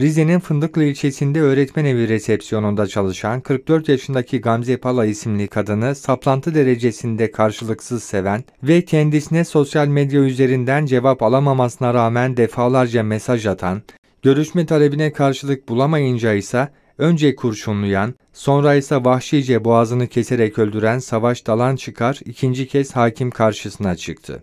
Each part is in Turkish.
Rize'nin Fındıklı ilçesinde öğretmen evi resepsiyonunda çalışan 44 yaşındaki Gamze Pala isimli kadını saplantı derecesinde karşılıksız seven ve kendisine sosyal medya üzerinden cevap alamamasına rağmen defalarca mesaj atan, görüşme talebine karşılık bulamayınca ise önce kurşunlayan, sonra ise vahşice boğazını keserek öldüren Savaş Dalan çıkar ikinci kez hakim karşısına çıktı.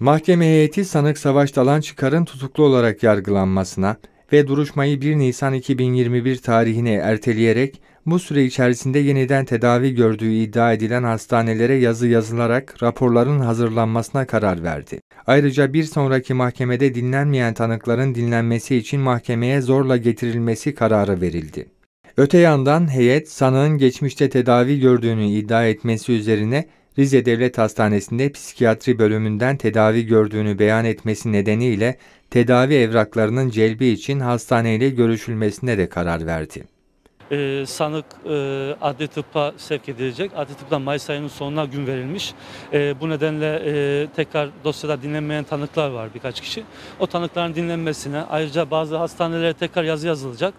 Mahkeme heyeti sanık Savaş Dalan çıkarın tutuklu olarak yargılanmasına, ve duruşmayı 1 Nisan 2021 tarihine erteleyerek bu süre içerisinde yeniden tedavi gördüğü iddia edilen hastanelere yazı yazılarak raporların hazırlanmasına karar verdi. Ayrıca bir sonraki mahkemede dinlenmeyen tanıkların dinlenmesi için mahkemeye zorla getirilmesi kararı verildi. Öte yandan heyet sanığın geçmişte tedavi gördüğünü iddia etmesi üzerine Rize Devlet Hastanesi'nde psikiyatri bölümünden tedavi gördüğünü beyan etmesi nedeniyle tedavi evraklarının celbi için hastaneyle görüşülmesine de karar verdi. E, sanık e, adli tıbba sevk edilecek. Adli tıptan Mayıs ayının sonuna gün verilmiş. E, bu nedenle e, tekrar dosyada dinlenmeyen tanıklar var birkaç kişi. O tanıkların dinlenmesine ayrıca bazı hastanelere tekrar yazı yazılacak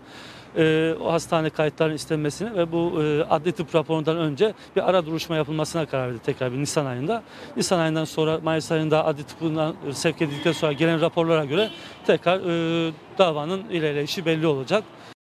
e, o hastane kayıtlarının istenmesine ve bu e, adli tıp raporundan önce bir ara duruşma yapılmasına karar verdi tekrar bir Nisan ayında. Nisan ayından sonra Mayıs ayında adli tıpından sevk edildikten sonra gelen raporlara göre tekrar e, davanın ilerleyişi belli olacak.